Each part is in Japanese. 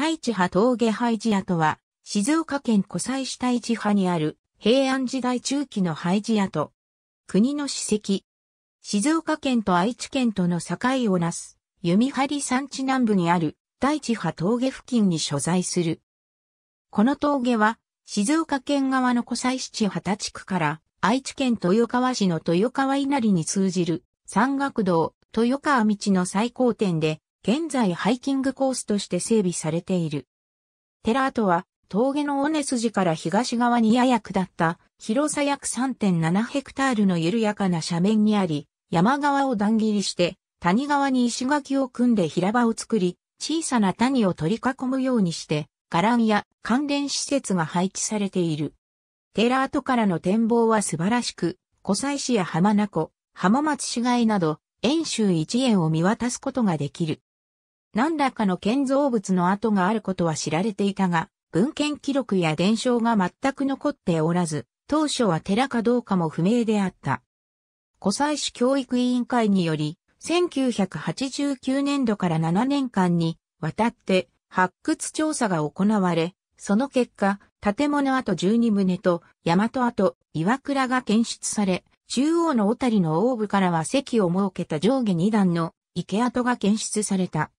大地派峠廃寺跡は、静岡県湖西市大地派にある平安時代中期の廃寺跡。国の史跡。静岡県と愛知県との境をなす、弓張山地南部にある大地派峠付近に所在する。この峠は、静岡県側の湖西市千畑地区から愛知県豊川市の豊川稲荷に通じる山岳道豊川道の最高点で現在ハイキングコースとして整備されている。寺跡は峠の尾根筋から東側にやや下った広さ約3.7ヘクタールの緩やかな斜面にあり、山側を段切りして谷側に石垣を組んで平場を作り、小さな谷を取り囲むようにして、伽藍や関連施設が配置されている。寺跡からの展望は素晴らしく、湖西市や浜名湖、浜松市街など、遠州一円を見渡すことができる。何らかの建造物の跡があることは知られていたが、文献記録や伝承が全く残っておらず、当初は寺かどうかも不明であった。古西市教育委員会により、1989年度から7年間にわたって発掘調査が行われ、その結果、建物跡12棟と大和跡岩倉が検出され、中央の小谷のオーブからは席を設けた上下2段の池跡が検出された。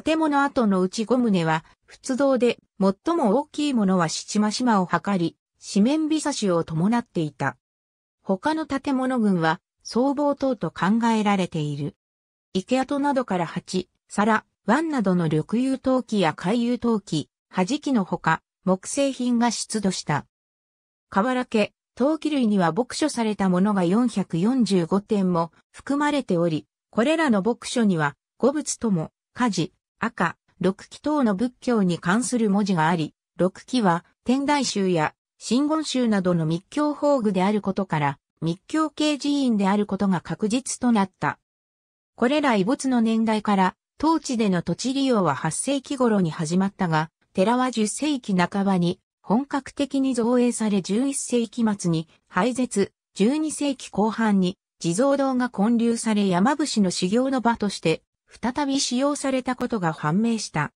建物跡のうち5棟は、仏堂で、最も大きいものは七間島を測り、四面美差しを伴っていた。他の建物群は、僧帽塔と考えられている。池跡などから鉢、皿、湾などの緑油陶器や海油陶器、弾きのほか、木製品が出土した。瓦家、陶器類には牧書されたものが445点も含まれており、これらの牧書には、五物とも、火事、赤、六気等の仏教に関する文字があり、六気は天台宗や真言宗などの密教法具であることから、密教系寺院であることが確実となった。これら遺没の年代から、当地での土地利用は8世紀頃に始まったが、寺は10世紀半ばに本格的に造営され11世紀末に廃絶、12世紀後半に地蔵堂が建立され山伏の修行の場として再び使用されたことが判明した。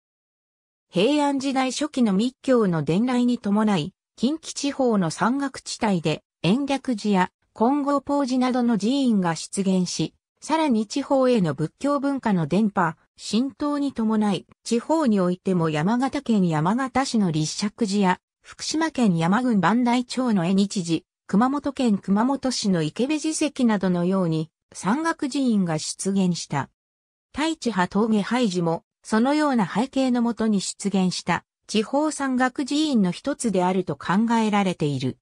平安時代初期の密教の伝来に伴い、近畿地方の山岳地帯で、延暦寺や金剛法寺などの寺院が出現し、さらに地方への仏教文化の伝播、浸透に伴い、地方においても山形県山形市の立石寺や、福島県山郡万代町の江日寺、熊本県熊本市の池部寺跡などのように、山岳寺院が出現した。大地派峠廃寺も、そのような背景のもとに出現した地方山岳寺院の一つであると考えられている。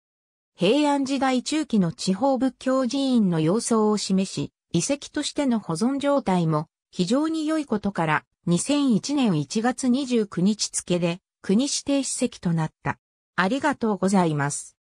平安時代中期の地方仏教寺院の様相を示し、遺跡としての保存状態も非常に良いことから2001年1月29日付で国指定史跡となった。ありがとうございます。